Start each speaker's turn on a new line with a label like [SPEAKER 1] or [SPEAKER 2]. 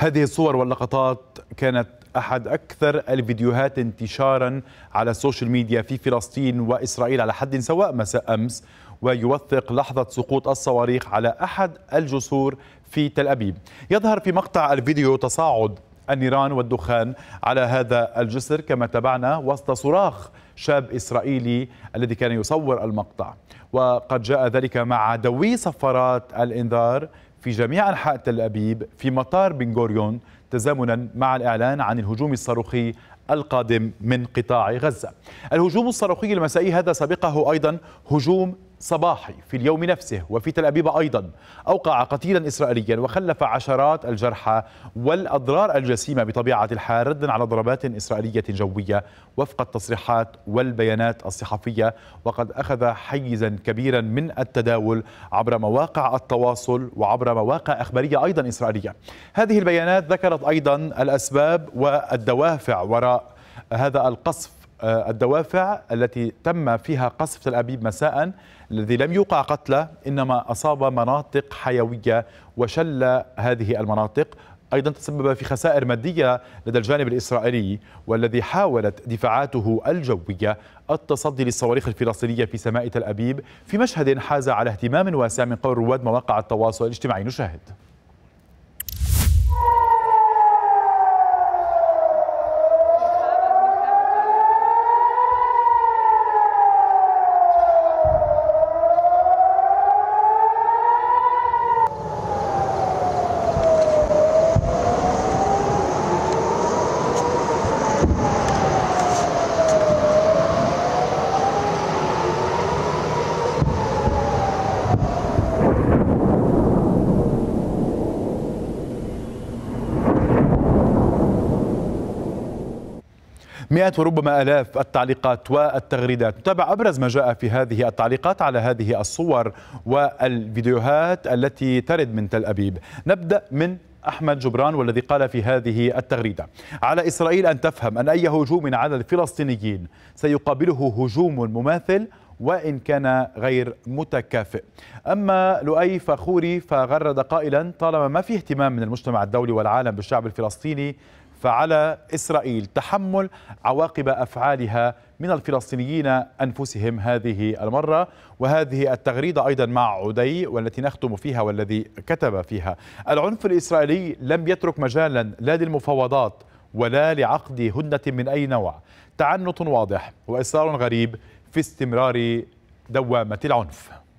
[SPEAKER 1] هذه الصور واللقطات كانت أحد أكثر الفيديوهات انتشارا على السوشيال ميديا في فلسطين وإسرائيل على حد سواء مساء أمس ويوثق لحظة سقوط الصواريخ على أحد الجسور في تل أبيب يظهر في مقطع الفيديو تصاعد النيران والدخان على هذا الجسر كما تابعنا وسط صراخ شاب إسرائيلي الذي كان يصور المقطع وقد جاء ذلك مع دوي صفارات الإنذار في جميع أنحاء تل أبيب في مطار بن غوريون تزامنا مع الإعلان عن الهجوم الصاروخي القادم من قطاع غزة الهجوم الصاروخي المسائي هذا سبقه أيضا هجوم صباحي في اليوم نفسه وفي تل أبيب أيضا أوقع قتيلا إسرائيليا وخلف عشرات الجرحى والأضرار الجسيمة بطبيعة الحال ردا على ضربات إسرائيلية جوية وفق التصريحات والبيانات الصحفية وقد أخذ حيزا كبيرا من التداول عبر مواقع التواصل وعبر مواقع إخبارية أيضا إسرائيلية هذه البيانات ذكرت أيضا الأسباب والدوافع وراء هذا القصف آه، الدوافع التي تم فيها قصف تل أبيب مساء الذي لم يوقع قتلى إنما أصاب مناطق حيوية وشل هذه المناطق أيضا تسبب في خسائر مادية لدى الجانب الإسرائيلي والذي حاولت دفاعاته الجوية التصدي للصواريخ الفلسطينية في سماء تل أبيب في مشهد حاز على اهتمام واسع من قبل رواد مواقع التواصل الاجتماعي نشاهد مئات وربما آلاف التعليقات والتغريدات نتابع أبرز ما جاء في هذه التعليقات على هذه الصور والفيديوهات التي ترد من تل أبيب نبدأ من أحمد جبران والذي قال في هذه التغريدة على إسرائيل أن تفهم أن أي هجوم على الفلسطينيين سيقابله هجوم مماثل وإن كان غير متكافئ أما لؤي فخوري فغرد قائلا طالما ما في اهتمام من المجتمع الدولي والعالم بالشعب الفلسطيني فعلى إسرائيل تحمل عواقب أفعالها من الفلسطينيين أنفسهم هذه المرة وهذه التغريدة أيضا مع عدي والتي نختم فيها والذي كتب فيها العنف الإسرائيلي لم يترك مجالا لا للمفاوضات ولا لعقد هدنة من أي نوع تعنت واضح وإصرار غريب في استمرار دوامة العنف